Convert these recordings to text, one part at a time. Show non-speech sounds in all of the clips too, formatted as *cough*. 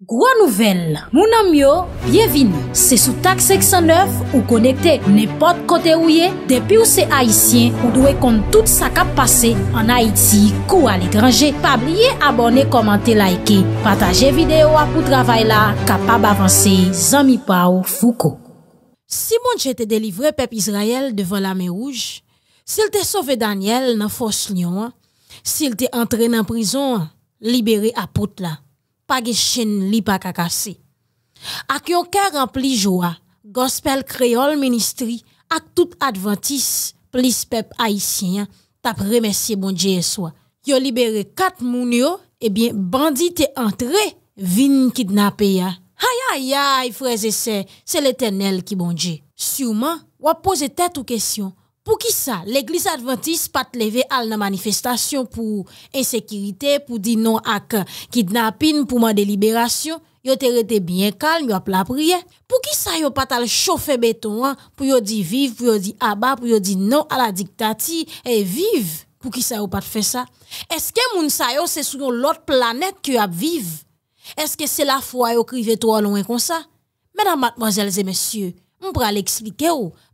Gro nouvel, mounan myo, bienvin, se sou tak 609 ou konekte, ne pot kote ou ye, depi ou se Haitien ou dwe kont tout sa kap pase, an Haiti, kou al ekranje, pa blye abone, komante, laike, pataje videyo apout ravay la, kapab avanse, zami pa ou fouko. Si moun jete delivre pep Israel devan la me rouj, sil te sove Daniel nan foslion, sil te entre nan prizon, libere apout la. pas de chène li pa kakasse. Ak yon kè rempli joie, gospel créole ministry, ak tout adventis plis pep haïtien, tap remercier bon Dieu. eswa. Yo libéré quatre moun yo, bien, bandit te antre vin kidnappé ya. aïe, aïe, frères et se, c'est l'éternel ki bon Sûrement, ou wap pose tête ou question. Pour qui ça L'église adventiste pas lever à la manifestation pour insécurité, pour dire non à kidnapping, pour demander délibération. yo te rete bien calme, yo la prière. Pour qui ça yo pas tal chauffer béton hein? pour dire « vive », vivre, pour dire « abat, pour dire « non à la dictature et vive. Pour qui ça yo pas fait ça Est-ce que moun sa c'est sur l'autre planète que a vivre Est-ce que c'est la foi yo crive trop loin comme ça Mesdames, mademoiselles et messieurs, on pourra l'expliquer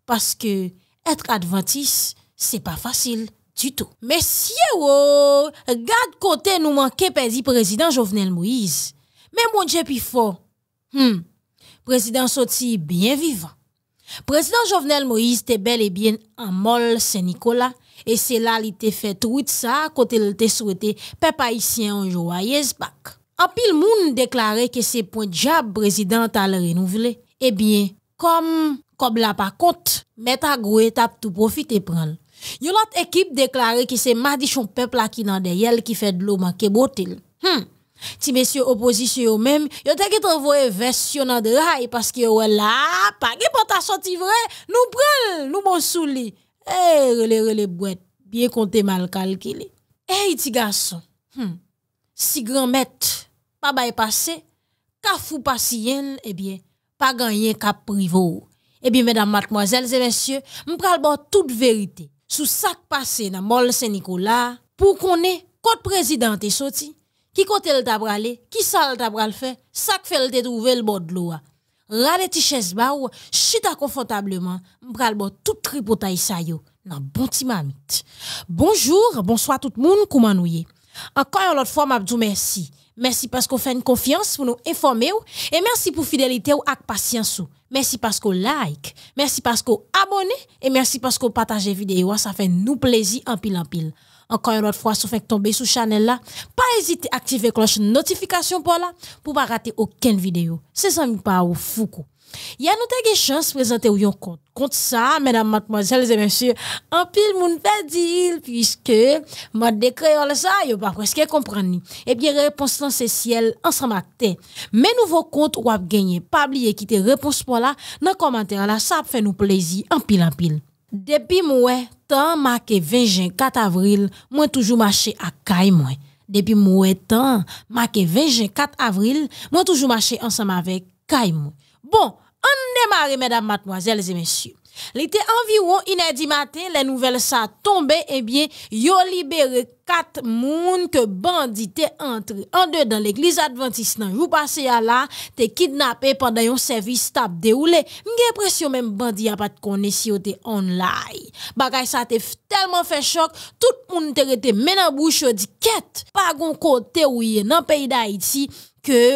parce que être adventiste, c'est pas facile du tout. Messieurs, oh, garde côté nous manquer le président Jovenel Moïse. Mais mon Dieu, puis fort. Hmm. Président sorti bien vivant. Président Jovenel Moïse était bel et bien en molle Saint-Nicolas. Et c'est là qu'il a fait tout ça, côté il te souhaité peuple haïtien un joyeux En pile moun déclaré que c'est point diable président à le renouveler. Eh bien, comme comme la par contre, à gros tape tout profiter prendre. Yon l'autre équipe déclaré que c'est mardi son peuple qui dans derrière qui fait de l'eau manquer botil. Hmm. Ti messieurs opposition même, yo te qui une version dans rail parce que ouais là, pas qui pour ta vrai, nous prenons, nous bon souli. Eh, hey, relé relé bien compté mal calculé. Eh, ti garçon. Hmm. Si grand maître pas passé, ka fou pas y'en, eh bien, pas gagné cap privo. Eh bien, mesdames, mademoiselles et messieurs, nous toute vérité sur ce qui passé dans Mol Saint-Nicolas pour qu'on ait le président est sorti, qui côté le tabralé, qui ça le tabral fait, ça qui fait le trouver le bord de l'eau. Rale ti baou, chita confortablement, m'pral tout tripotay sa yo, nan bon ti Bonjour, bonsoir tout monde, comment nous Encore une autre fois, m'abdou merci. Merci parce qu'on fait une confiance pour nous informer et merci pour fidélité ou ak patience Merci parce que like, merci parce que abonnez et merci parce que partagez vidéo. Ça fait nous plaisir en pile en pile. Encore une fois, si vous faites tomber sur channel là, pas hésiter à activer la cloche de notification pour là, pour pas rater aucune vidéo. C'est ça, pas au Foucault. Il y a une autre chance de présenter un compte. Compte ça, mesdames, mademoiselles et messieurs, en pile, mon fait dire puisque, ma décréole ça, y'a pas presque compris. Eh bien, réponse dans ce ciel, ensemble Mes nouveaux comptes, ou à gagner. Pas oublier quitter réponse pour là, dans commentaire la ça fait nous plaisir, en pile, en pile. Depuis temps, temps marqué 20 juin, 4 avril, moi toujours marché à Caïmou. Depuis mon temps, tant marqué 20 juin, 4 avril, moi toujours marché ensemble avec Caïmou. Bon, on démarre, mesdames, mademoiselles et messieurs. L'été environ inédit matin, les nouvelles ça tombées eh bien, yo libéré quatre moun que bandité entre en deux dans l'église adventiste nan jou passé à là, te kidnappé pendant un service tap déroulé. M'gè impression même bandit a pas de connaître si yo te online. Bagay ça te tellement fait choc, tout moun te rete men en bouche di quête pas gon côté dans nan pays d'Haïti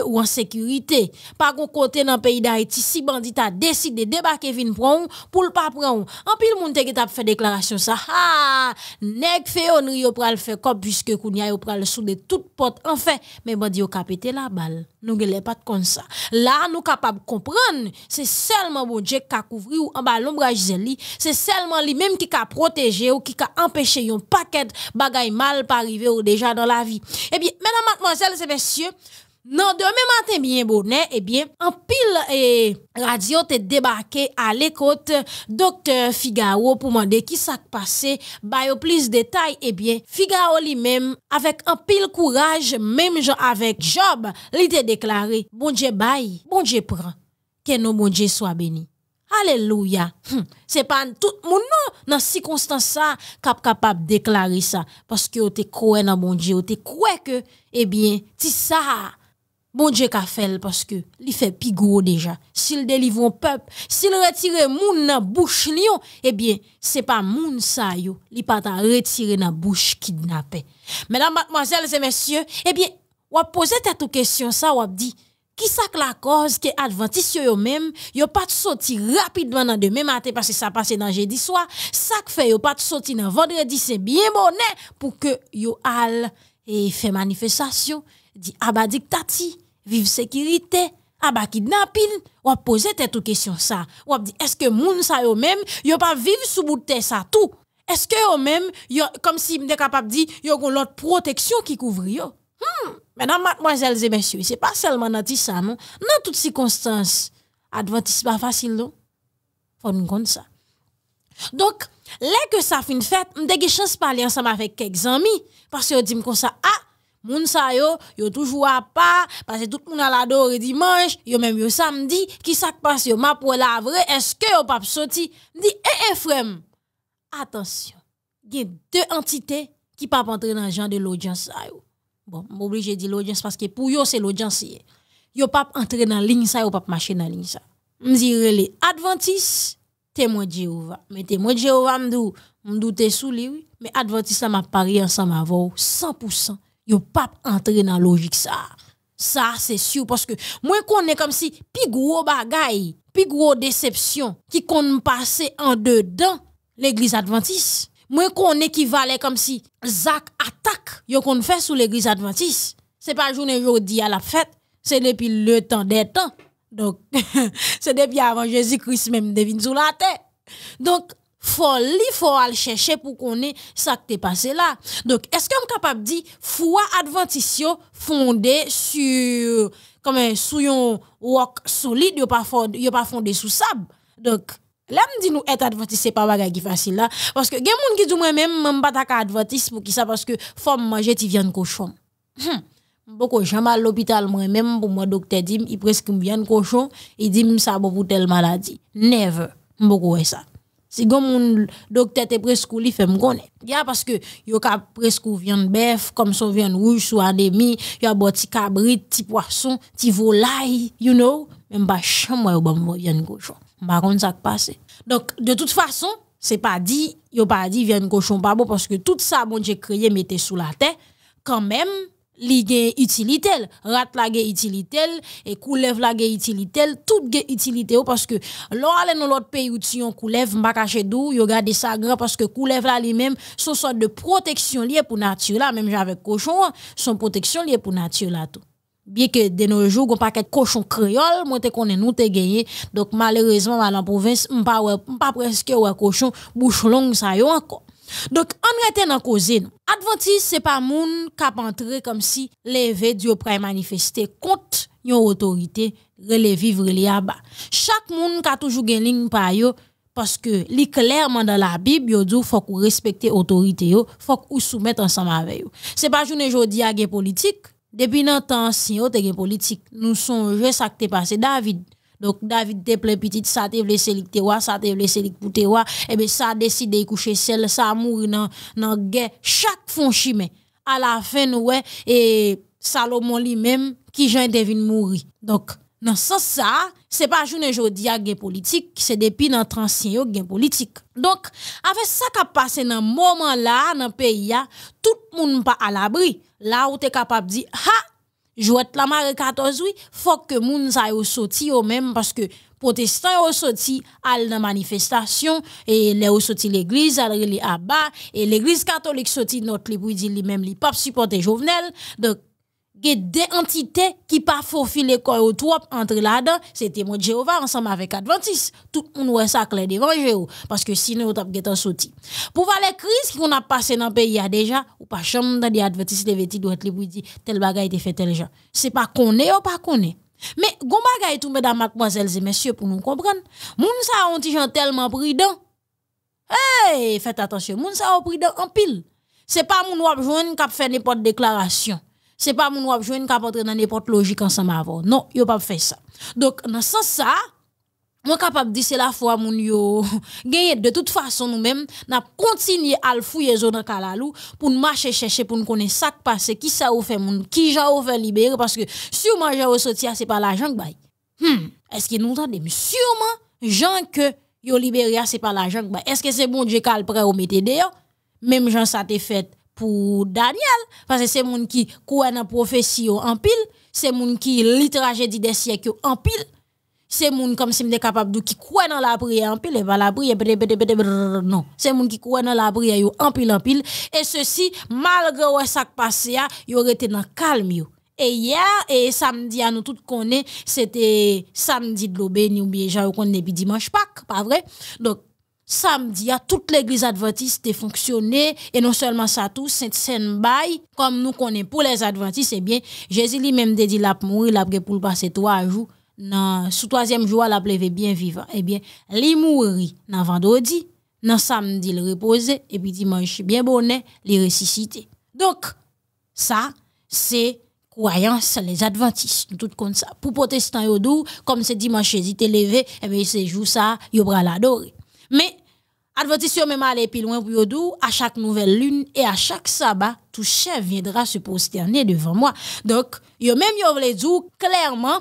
ou en sécurité. Par contre, côté dans le pays d'Haïti, si bandit a décidé de débarquer vin prendre pour le pas prendre. En pile moun te qui t'a fait déclaration ça. Ha, nèg fait on pas pral faire comme puisque kounya le pral de toute porte enfin, mais bandi yo pété la balle. Nous ne pas comme ça. Là, nous capables comprendre, c'est seulement bon Dieu qui a couvert ou en bas l'ombrage c'est seulement lui même qui a protégé ou qui a empêché un paquet bagay mal pas arriver ou déjà dans la vie. Eh bien, mesdames, mademoiselles et messieurs, non, demain matin, bien bonnet, eh bien, en pile et eh, radio te débarqué à l'écoute docteur Figaro pour demander qui s'est passé, bah plus de détails, eh bien, Figaro lui-même, avec un pile courage, même avec Job, il te déclaré, bon Dieu bail bon Dieu prend, que nos bon Dieu soit béni. Alléluia. Hum, c'est pas tout le monde dans ces circonstances ça cap capable déclarer ça parce que vous te dans bon Dieu, vous te que eh bien, tu ça bon Dieu qu'a fait parce que il fait pigou déjà. S'il délivre un peuple, s'il retire moun nan bouche lion, eh bien, c'est pas moun sa yo, li pas ta retirer nan bouche kidnappé. Mesdames, mademoiselles et messieurs, eh bien, vous poser cette question ça, vous dit qui ça la cause que adventiste yo même yo pas sorti rapidement dans demain matin parce que ça passe dans jeudi soir ça fait yo pas sorti dans vendredi c'est bien bonnet pour que yo al et fait manifestation dit ah bah dictati, vive sécurité, ah bah kidnapping, ou tête aux question ça. Ou dit est-ce que moun sa yo même, yo pas vivre sous bout de ça tout. Est-ce que yo même yo comme si m'était capable dit yo gon l'autre protection qui couvre yo. Hmm. Mesdames, mademoiselles et messieurs, c'est pas seulement dans ça non, dans toutes circonstances. Adventiste pas facile non. Faut nous compte ça. Donc, là que ça fin fait m dege chans pale ensemble avec quelques amis parce yo di comme kon sa, ah, Moun sa yo, yo toujours à pas, parce que tout le monde a l'adoré dimanche, yo même yo samedi, qui s'est passe, yo m'a pour la vraie, est-ce que yo pas sorti? dit, eh, eh, attention, il y a deux entités qui pas entrer dans le genre de l'audience Bon, m'oblige dire l'audience parce que pour yo, c'est l'audience. Yo pas entrer dans ligne sa yo pas marcher dans ligne ça. Me les Adventis, témoin Jéhovah. Mais témoin Jéhovah, m'dou, m'dou t'es sous lui, mais Adventis, ça m'a pari ensemble avant 100% yo pas entrer dans logique ça. Ça c'est sûr parce que moi est comme si plus gros bagaille, plus gros déception qui qu'on passer en dedans l'église adventiste. Moi connais qui valait comme si Zach attaque yo qu'on fait sous l'église adventiste. C'est pas journée jeudi à la fête, c'est depuis le temps des temps. Donc *laughs* c'est depuis avant Jésus-Christ même devine sous la terre. Donc folie faut aller chercher pour connaître ça qui t'est passé là. Donc est-ce que suis capable de dire foi adventitio fondé sur comme un un rock solide, yo pas fondé, pas fondé sous sable. Donc Là, me dit nous être adventiste, c'est pas bagage qui facile là. Parce que, gen moun qui dit moi-même, m'en pas adventiste pour qui ça, parce que, faut manger, tu viens cochon. Hum. Beaucoup jamais à l'hôpital moi-même, pour moi, docteur dit, il presque viande cochon, il dit, ça bon pour telle maladie. Never. Beaucoup est ça. Si gon mon docteur te presque li fait me Ya parce que yo ka presque viande bœuf comme son viande rouge sous il y a boti petit cabrit, petit poisson, petit volaille, you know, même pas chambre yo bon viande cochon. Ma contre ça passe. Donc de toute façon, c'est pas dit, yo pas dit viande cochon pas bon parce que tout ça bon j'ai créé mettait sous la terre quand même li gen utilité, rat la gen utilité, et koulev la gen utilité, tout gen utilité parce que l'on dans l'autre pays où tu on m'a cacher dou, yo gade ça grand parce que là la lui même, son sorte de protection liée pour nature là, même avec cochon, son protection liée pour nature là tout. Bien que de nos jours, on paquet cochon créole, moi te connais nous te gagné. Donc malheureusement, dans la province, m'pa pas presque ouais cochon, bouche longue ça yo encore. Donc, on est dans cause Adventiste, ce n'est pas qui a entrer comme si levé du prêt manifesté contre l'autorité autorité, relève vivre là-bas. Chaque moun a toujours gen ligne pa yo, parce que li clairement dans la Bible, il faut respecter l'autorité, il autorité yo, ensemble avec lui. Ce n'est pas jour jodi a gen politique. Depuis notre temps, si yo politique, nous sommes sa par ces David. Donc, David te plein petit, ça te blessé lik te ça te blessé lik pour te et eh bien ça décidé coucher celle, ça mourir dans, dans guerre, chaque fond chimé. À la fin, nous, et Salomon lui-même, qui j'en devine mourir. Donc, dans ce sens, ça, c'est pas journée aujourd'hui à gain politique, c'est depuis notre ancien gain politique. Donc, avec ça qui a passé dans ce moment-là, dans le pays, tout le monde pas à l'abri. Là où tu es capable de dire, ha, Jouet la mare 14, oui, faut que moun sa yo sorti au même parce que protestants ont sorti à la manifestation et les ont sorti l'église à e les abat et l'église catholique sorti notre li même li pas supporter Jovenel donc a des entités qui pas faufiler corps ou entre là-dedans, c'était mon Jéhovah ensemble avec Adventiste. Tout le monde ouais ça clair devant Jéhovah parce que sinon on tap en sorti. Pour voir les crises qu'on a passé dans le pays a déjà ou pas chambre dans des Adventistes les vêtis doit être dire tel bagay était fait tel gens. C'est pas qu'on est ou pas qu'on est. Mais gon bagay tout mesdames mademoiselles et messieurs pour nous comprendre. Moun ça ont gens tellement prudent. Hey, faites attention, moun ça ont prudent en pile. C'est pas moun wap joine qui fait n'importe déclaration c'est pas mon wap joindre cap entrer dans n'importe logique ensemble avant. Non, yo pas fait ça. Donc dans sens ça, moi capable dire c'est la foi mon yo. *laughs* Gagner de toute façon nous-mêmes, n'a continuer à le fouiller zone kalalou pour marcher chercher pour nous connaître ça qui passé, qui ça ou fait mon qui ja ou fait libérer parce que sûrement ja ou sorti c'est pas l'argent que bail. Hmm, est-ce que nous entendons sûrement gens que yo libéré c'est pas l'argent que bail. Est-ce que c'est bon Dieu qui le prêt ou mettez d'ailleurs? Même gens ça t'est fait pour Daniel. Parce que c'est mon qui croit dans prophétie en pile. C'est mon qui lit tragédie des siècles en pile. C'est mon comme si m'était capable de qui croit dans la prière en pile et pas la prière. Non. C'est mon qui croit dans la prière en pile en pile. Et ceci, malgré ce qui passé, il aurait été dans calme. Et hier et samedi, à nous tous connaissons, c'était samedi de l'obéni ou bien j'ai puis dimanche Pâques, pas vrai? Donc, samedi, à toute l'église adventiste est fonctionné, et non seulement ça tout, sainte sainte bail, comme nous connaissons pour les adventistes, eh bien, Jésus lui-même dit la mourir, la pour passer trois jours, sous troisième jour, la levé bien vivant. Eh bien, il mourit le vendredi, dans samedi, il reposait, et puis dimanche, bien bonnet, il ressuscité. Donc, ça, c'est croyance, les adventistes, nous tout comme ça. Pour protestants, comme c'est dimanche, ils étaient levé et eh bien, c'est jour ça, ils vont l'adorer. Mais Advertisyon même aller plus loin pour yodou, à chaque nouvelle lune et à chaque sabbat, tout chef viendra se prosterner devant moi. Donc, yo même yo voulez dire clairement,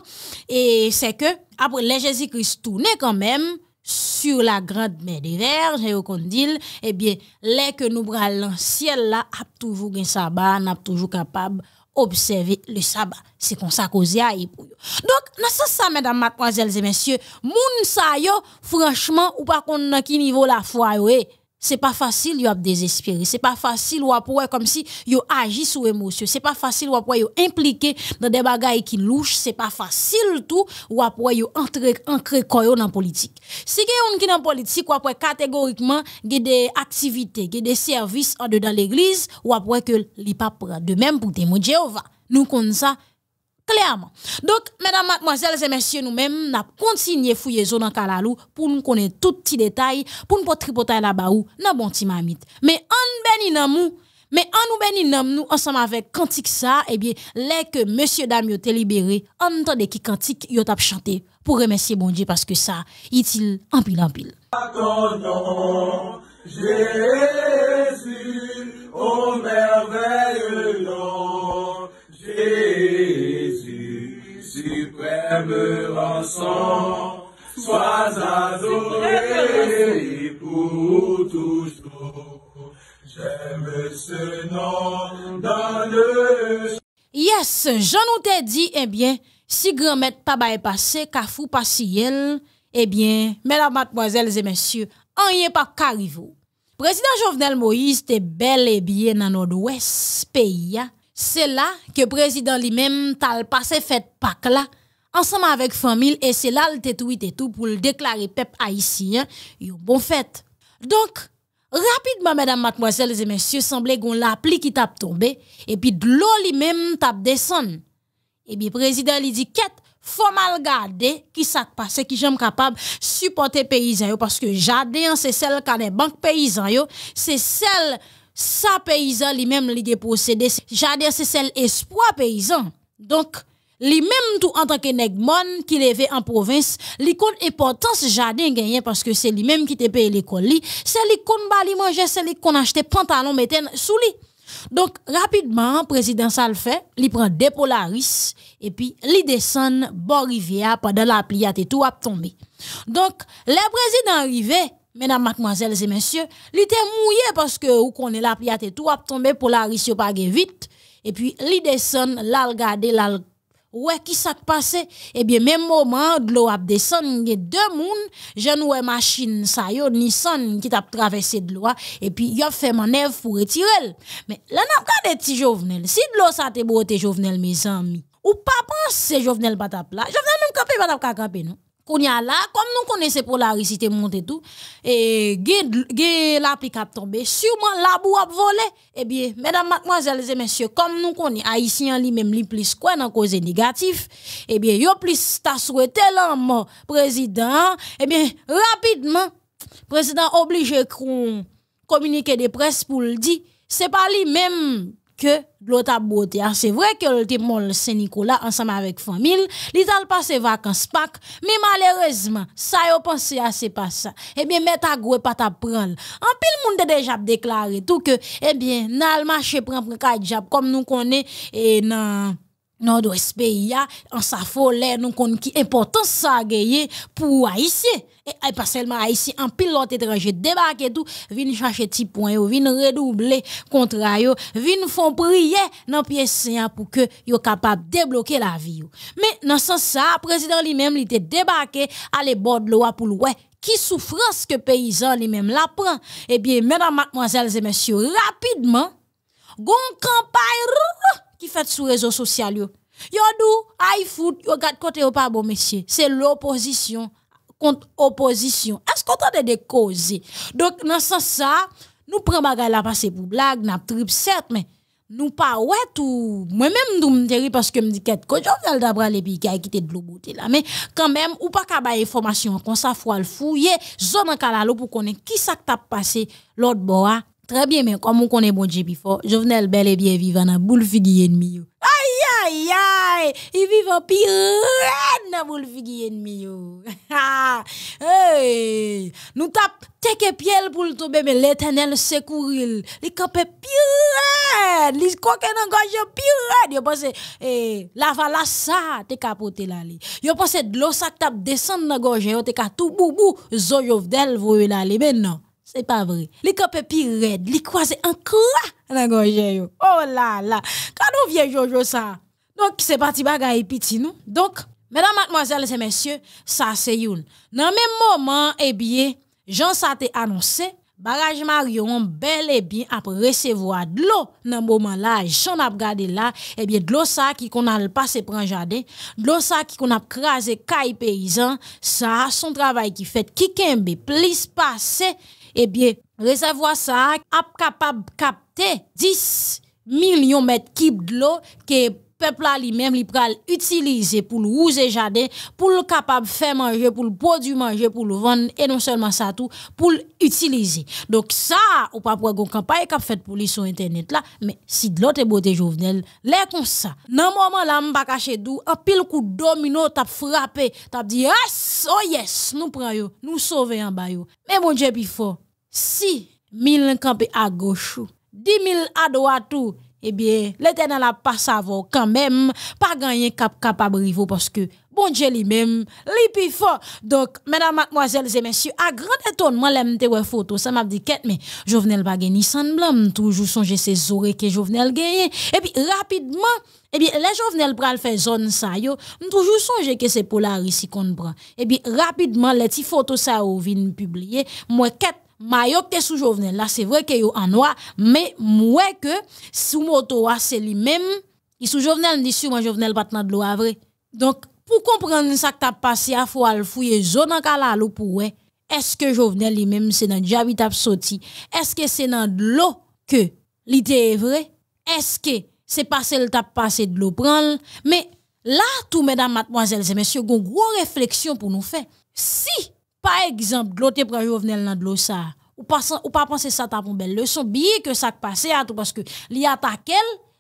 et c'est que, après les Jésus-Christ tourné quand même, sur la grande mer des verges, et au condil, eh bien, les que nous le ciel là, a toujours un sabbat, n'a toujours capable observer le sabbat. C'est comme ça qu'on a pour Donc, dans ce sens, mesdames, mademoiselles et messieurs, moun sa yo, franchement, ou pas qu'on a qui niveau la foi, yo, eh? c'est pas facile yo a désespéré c'est pas facile ou pour comme si yo agit sous émotion c'est pas facile ou pour yo impliqué dans des bagailles qui louche c'est pas facile tout ou pour yo entrer quoi, koyo dans politique si quelqu'un qui dans politique ou catégoriquement des des activités des services en dedans l'église ou après que li de même pour témoin Jéhovah nous comme ça clairement. Donc, mesdames, mademoiselles et messieurs, nous-mêmes, nous continuons à fouiller zone en Kalalou pour nous connaître tout petit détails, pour nous pas tripoter là-bas ou, dans bon petit mamite. Mais en béni mais en nous béni nous, ensemble avec cantique ça, eh bien, les que monsieur dame yote libéré, en tant qui cantique yo tap chanté pour remercier bon Dieu parce que ça, est en pile en pile. Oh, sois adoré pour toujours. J'aime ce nom dans le... Yes, je nous t'ai dit, eh bien, si grand-mère pas bail passé, kafou pas si elle, eh bien, mesdames, mademoiselles et messieurs, on y est pas carivou. Président Jovenel Moïse te bel et bien dans nord-ouest pays. C'est là que le président lui-même tal passé fête Pâques là ensemble avec famille et c'est là le et tout pour le déclarer peuple haïtien une bon fête. Donc rapidement mesdames mademoiselles et messieurs semblait qu'on l'appli qui tape tombé et puis de l'eau lui-même tape descendre. Et bien président lui dit faut mal garder qui ça passé qui j'aime capable supporter paysan parce que jardin c'est celle qui des banques paysan c'est celle ça paysan lui-même lui déposséder jardin c'est celle espoir paysan. Donc Li tout en tant qu'il avait qui province, en province li kon jardin gagné parce que c'est lui même qui te a payé li, c'est li kon qui manger c'est li kon acheter pantalon meten sou li. donc rapidement président ça le prend li polaris et la ris, puis li descend bo rivière pendant la tout tout tombé Donc, donc le président arrivé, Mesdames, mademoiselles et messieurs, il était mouillé parce que ou est la et tout a tombé pour la risque pas vite et puis il descend la regarder Ouais, qui ça passe? passé? Eh bien, même moment, de l'eau a descendu, il y a deux mounes, je ouais machine, ça yo, Nissan, qui t'a traversé de l'eau, et puis, il a fait manœuvre pour retirer. Mais, là, n'a pas de petit Jovenel. Si de l'eau, ça te beau, Jovenel, mes amis. Ou pas penser, Jovenel, pas là. Jovenel, même campé, pas camper, non? qu'on là, comme nous connaissons réciter, monter tout, et la pluie tombé, sûrement la boue a volé. Eh bien, mesdames, mademoiselles et messieurs, comme nous connaissons Haïtiens lui-même, lui plus quoi dans cause négatif, eh bien, yo plus t'a souhaité l'homme président, eh bien, rapidement, président obligé qu'on communiquer des presse pour le dire, c'est pas lui-même que l'autre beauté. Ah, c'est vrai que le témoin Saint-Nicolas, ensemble avec famille, ils ont passé vacances pas. mais malheureusement, ça yo pensé à ah, c'est pas ça. Eh bien, mais à gros pas ta prendre. En pile, monde déjà déclaré tout que, eh bien, n'a le marché prend pour comme nous connaissons, et non nord-ouest pays en sa folie nous connait qui importance ça gagner pour haïtien et pas seulement haïtien en pilote étranger débarquer tout viennent chercher petit point ou redoubler contre yo viennent font prier dans pièce pour que yo capable débloquer la vie mais dans sens ça président lui-même il était débarqué à les bords de loi pour qui souffrance que paysan lui-même l'apprend. eh bien mesdames mademoiselles et messieurs rapidement gon campagne qui fait sur réseaux sociaux. Yo dou, aïe foot, yo gade côté yo pas bon monsieur. C'est l'opposition contre opposition. Est-ce qu'on t'a de causer Donc, dans ce sens, ça, nous prenons bagarre la passer pour blague, n'a trip certes, mais nous pas ouais tout. Moi-même, nous me parce que me dit qu'être coach, on d'abord les pays qui a quitté de l'eau là. Mais quand même, ou pas qu'à bailler information, comme ça, faut le fouiller, zone en calalo pour connaître qui ça t'a passé l'autre bois Très bien, mais comme on connaît bon Dieu before, Jovenel bel et bien vivant dans boule de ennemi Aïe aïe aïe, il vit en pire dans boule figure ennemi *laughs* hey, nous tape teke piel pour le tomber mais l'Éternel secouril. Il copains pire, les coque dans gorge pire. Yo pense eh la vala ça te capoter là li. Yo pense de l'eau ça tape descend dans gorge yo te ka tout boubou zo yovdel voye là li non c'est pas vrai. Les copes pi red, li croisés, en croix, yo. Oh là Quand on vient Jojo ça Donc, c'est parti bagay piti nous. Donc, mesdames, mademoiselles et messieurs, ça c'est youn. le même moment, eh bien, Jean ça te annoncé, Barrage Marion bel et bien après recevoir de l'eau le moment là, j'en a regardé là, eh bien de l'eau ça qui qu'on a le passé un jardin, de l'eau ça qui qu'on a crasé caille paysan, ça son travail qui fait qui kembe plus passé eh bien, réservoir ça a capable capter 10 millions de mètres cubes de l'eau que peuple lui-même li utilisé pour rouge et jardin pour le capable faire manger pour le produire manger pour le vendre et non seulement ça tout pour utiliser donc ça ou pas pour campagne qu'a fait pour sur internet là mais si de l'autre beauté jovenel là comme ça dans moment là va cacher tout, un pile coup de domino t'a frappé t'a dit yes oh yes nous prenons nous sauver en bas mais bon Dieu puis si 1000 campés à gauche, 10 000 à droite, eh bien, l'Éternel a pas savoir quand même, pas gagner cap capable rivo parce que bon Dieu lui-même, les plus fort. Donc, mesdames, mademoiselles et messieurs, à grand étonnement, l'aime te photo, ça m'a dit qu'est mais Jovenel pas gagné sans blâme, toujours songer ces oreilles que Jovenel gagne. Et puis rapidement, eh bien, les Jovenel pral fait zone ça yo, toujours songer que c'est Polaris si qu'on prend. Et eh bien, rapidement, les petites photos ça ou vin publier, moi maillot que sous là, c'est vrai que yo en noir, mais moi que sous moto ah, c'est lui-même, il sous Jovenel, dit sûrement Jovenel pas de l'eau ah, vrai. Donc pour comprendre ça que t'as passé, il ah, faut aller fouiller zone en calalou pour Est-ce que Jovenel lui-même c'est dans qui sorti? Est-ce que c'est dans l'eau que l'idée est vraie? Est-ce que c'est passé le temps passé de l'eau prendre? Mais là, tout mesdames, mademoiselles et messieurs, une grosse réflexion pour nous faire. Si par exemple, l'autre pour prend Jovenel dans l'eau ça. Ou pas penser ça t'a une belle leçon bien que ça passé à hein, tout parce que li ce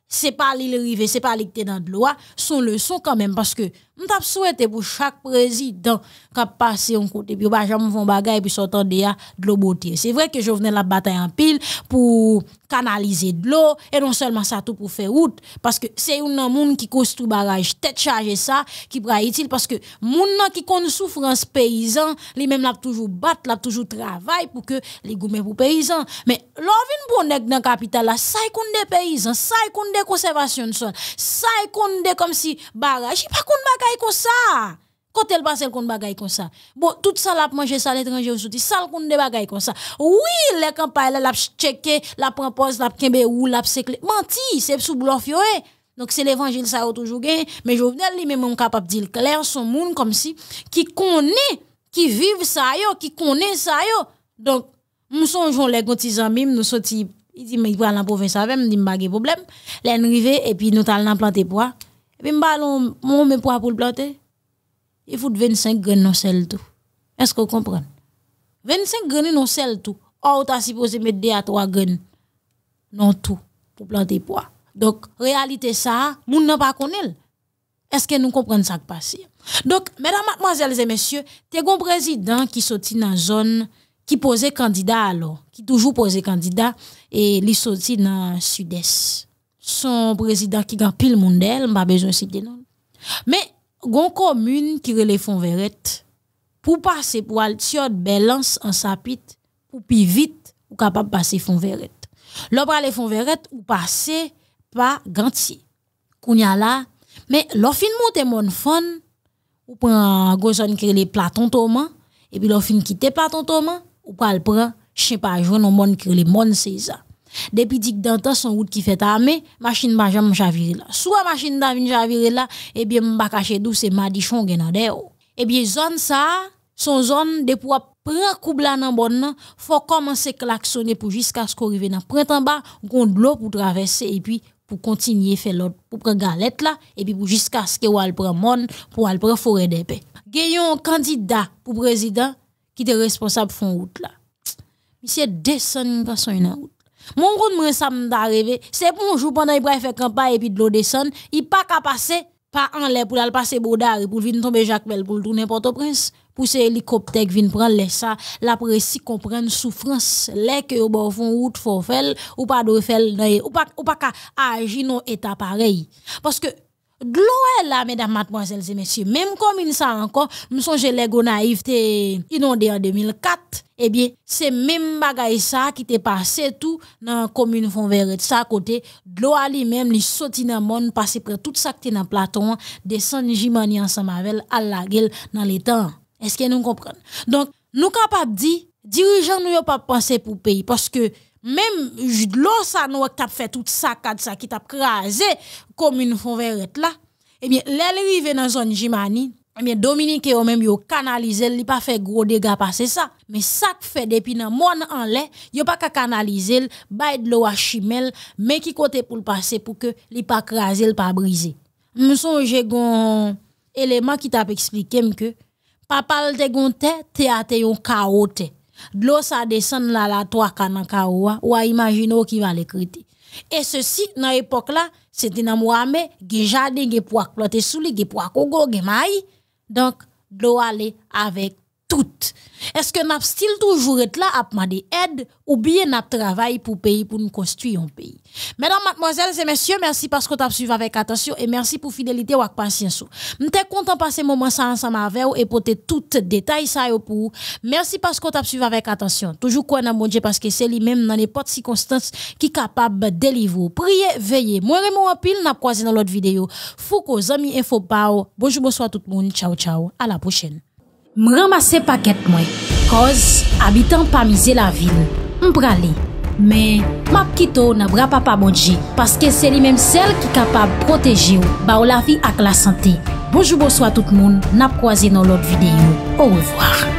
c'est pas l'île le c'est pas l'île qui dans l'eau, son leçon quand même parce que M'tap souhaité pour chaque président qu'il passe un côté puis pas jamais bagaille puis sortant de l'eau beauté. C'est vrai que je venais la bataille en pile pour canaliser de l'eau et non seulement ça tout pour faire route parce que c'est un monde qui cause tout barrage tête chargée ça qui bra utile parce que moun qui connaît souffrance paysan, lui même l'a toujours battre, l'a toujours travail pour que les gourmets pour paysans. Mais l'envie pour nèg dans capitale là, ça y des paysans, ça y des conservation de ça y des comme si barrage, pas comme ça. Quand elle passe, elle compte bagaille comme ça. Bon, tout ça, la manger ça à l'étranger aujourd'hui, ça, elle compte des bagay comme ça. Oui, les campagnes, la checké, la prend pause, la kembe ou, la séclé. Menti, c'est sous bluff, eh. donc c'est l'évangile ça a toujours gagné, mais je venais lui-même est capable de dire clair son monde comme si qui connaît, qui vivent ça yo, qui connaît ça yo. Donc nous songeons les petits amis, nous sortis, il dit mais il va la province avec, il dit pas de problème. L'en rivé et puis nous allons planter bois. Et puis, je mon même poids pour le planter. Il faut 25 graines non sel tout. Est-ce que vous comprenez? 25 graines non sel tout. Or, oh, tu as supposé mettre 2 à 3 graines dans tout pour planter poids. Donc, réalité ça, nous n'a pas connu. Est-ce que nous comprenons ça qui passe? Donc, mesdames, mademoiselles et messieurs, t'es un président qui sortit dans la zone qui posait candidat alors, qui toujours posait candidat et il sortit dans le sud-est son président qui gagne pile monde d'elle, pas besoin de citer non. Mais gon commune qui relève font verrette pour passer pour Altiot balance en sapit pour plus vite ou capable passer font verrette. L'obre aller fonds verrette ou passer par Gantier. Kounya là mais l'on monte monter mon fun ou prend gozon qui les Platon Thomas et puis l'on quitte quitter Platon Thomas ou pas le prend je sais pas jeune mon monde qui relève Mon César. Depuis dit d'antan son route qui fait armée, machine m'a jamais virer. là. Soit machine d'a chaviré là, et eh bien m'a caché d'où c'est madichon gen Et eh bien zone ça, son zone de pour prendre coup nan dans il faut commencer klaxonner pour jusqu'à ce qu'on arrive dans printemps bas, l'eau pour traverser et puis pour continuer faire l'autre pour prendre galette là et puis pour jusqu'à ce qu'on prend monde pour aller prendre forêt d'épée. Gayon candidat pour président qui est responsable font route là. Monsieur descend dans une route. Mon compte moi ça m'est arrivé, c'est pour un jour pendant il fait campagne et puis de l'eau descend, il pas qu'à passer pas en l'air pour aller passer Baudari pour venir tomber Jacques Bel pour tourner Port-au-Prince pour ces hélicoptères qui viennent prendre les ça la précis comprendre souffrance les que au bord font route faut faire ou pas de faire ou pas ou pas agir non état pareil parce que Gloire là, mesdames, mademoiselles et messieurs, même comme ça encore, me songe l'ego naïf inondé en 2004. Eh bien, c'est même bagaille ça qui t'est passé tout dans la commune de Ça, côté, l'eau ali même lui sorti dans le passé près tout ça qui dans platon, descend Jimani ensemble avec à la gueule dans les temps. Est-ce que nous comprenons? Donc, nous capables de dire, dirigeants nous pas pensé pour pays parce que même l'eau ça qui a fait tout ça, ça qui t'a crasé comme une fonverette là. Eh bien, l'arrivée dans zone Jimani, eh bien, Dominique au même yo canalisé, il pas fait gros dégâts c'est ça. Mais ça fait depuis dans monde en lait, yo pas qu'à canaliser, bay de l'eau à chimel, mais qui côté pour le passer pour que li pas craser, il pas briser. Me songe gon élément qui t'a expliqué que papa le te gon tête, te a te yon de l'eau, ça descend là, la trois canan kaoua, ou imagine imaginer qui va l'écrire. Et ceci, dans époque là, c'était dans Mohamed, qui jardins, qui pois plantés sous lui, des pois go, des maï. Donc, de l'eau allait avec est-ce que nous style toujours être là à demander aide ou bien nous travail pour pays pour nous construire un pays? Mesdames, mademoiselles et messieurs, merci parce que vous avez suivi avec attention et merci pour fidélité ou patience. Je content de passer moment ensemble avec vous et tout détail ça pour Merci parce que vous avez suivi avec attention. Toujours quoi dans mon parce que c'est lui-même dans n'importe circonstance qui est capable de délivrer. Priez, veillez. Moi, Raymond Pile, n'a croisé dans l'autre vidéo. Foucault, amis info Bonjour, bonsoir tout le monde. Ciao, ciao. À la prochaine. M ramase paket mwen, koz abitan pa mize la vil, m prale. Men, map kito na bra pa pa bodje, paske se li menm sel ki kapab proteje ou, ba ou la vi ak la sante. Bojou bojou a tout moun, nap kwa ze nan lot videyo. Ou revoar.